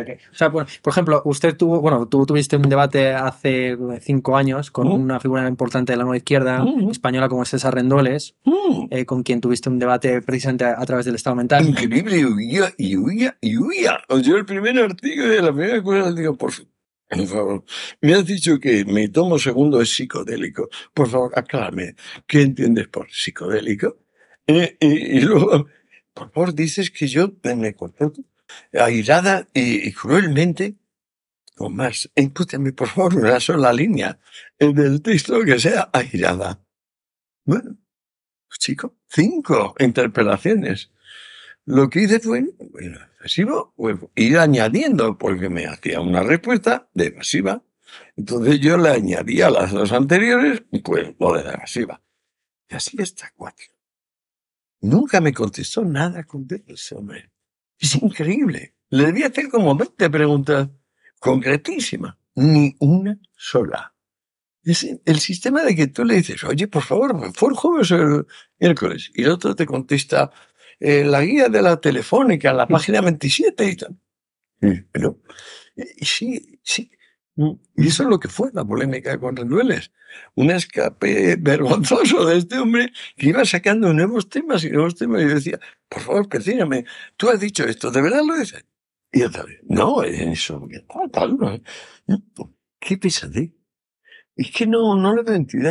O sea, por, ejemplo, usted tuvo, bueno, tú tuviste un debate hace eh, cinco años con mm. una figura importante de la nueva izquierda mm, mm. española como César Rendoles, eh, con quien tuviste un debate precisamente a, través del estado mental. Increíble, y huía, y huía, y el primer artículo de la primera cosa, digo, por favor. me has dicho que me tomo segundo es psicodélico. Por favor, aclárame, ¿qué entiendes por psicodélico? Eh, y luego, por favor, dices que yo me contento airada y, cruelmente, con más, escúchame por favor una sola línea en el texto que sea airada. Bueno, pues, chico, cinco interpelaciones. Lo que hice fue, bueno, pues, ir añadiendo, porque me hacía una respuesta de evasiva. Entonces yo le añadía las dos anteriores, pues lo de la Y así está cuatro. Nunca me contestó nada con ese hombre. Es increíble. Le debí hacer como 20 preguntas concretísimas, ni una sola. Es el sistema de que tú le dices, oye, por favor, fue el jueves el miércoles, y el otro te contesta, eh, la guía de la telefónica, la página 27 y tal. Pero, eh, sí, sí, y eso es lo que fue la polémica con Rendueles. Un escape vergonzoso de este hombre que iba sacando nuevos temas y nuevos temas. Y decía, por favor, persígame, tú has dicho esto, ¿de verdad lo dices? Y otra vez, no, eso, tal, tal. ¿Qué pesadilla? Es que no, no le da entidad.